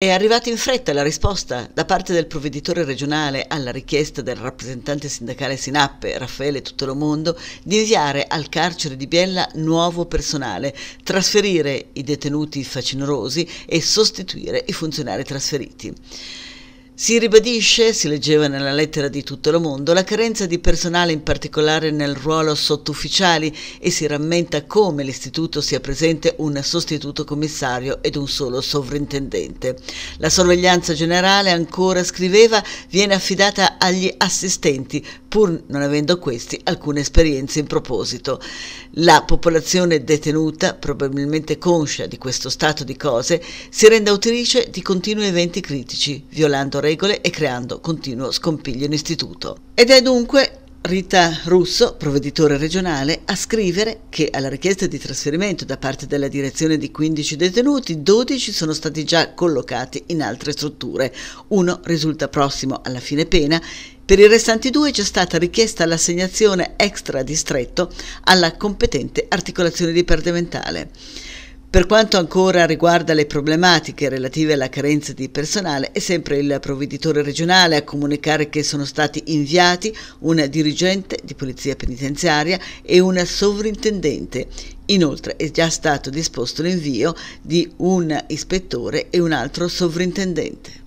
È arrivata in fretta la risposta da parte del provveditore regionale alla richiesta del rappresentante sindacale Sinappe, Raffaele Tutolomondo, di inviare al carcere di Biella nuovo personale, trasferire i detenuti facinorosi e sostituire i funzionari trasferiti. Si ribadisce, si leggeva nella lettera di tutto il mondo, la carenza di personale in particolare nel ruolo sottufficiali e si rammenta come l'istituto sia presente un sostituto commissario ed un solo sovrintendente. La sorveglianza generale, ancora scriveva, viene affidata agli assistenti, pur non avendo questi alcune esperienze in proposito. La popolazione detenuta, probabilmente conscia di questo stato di cose, si rende autrice di continui eventi critici, violando regole regole e creando continuo scompiglio in istituto. Ed è dunque Rita Russo, provveditore regionale, a scrivere che alla richiesta di trasferimento da parte della direzione di 15 detenuti, 12 sono stati già collocati in altre strutture, uno risulta prossimo alla fine pena per i restanti due c'è stata richiesta l'assegnazione extra distretto alla competente articolazione dipartimentale. Per quanto ancora riguarda le problematiche relative alla carenza di personale, è sempre il provveditore regionale a comunicare che sono stati inviati un dirigente di polizia penitenziaria e un sovrintendente. Inoltre è già stato disposto l'invio di un ispettore e un altro sovrintendente.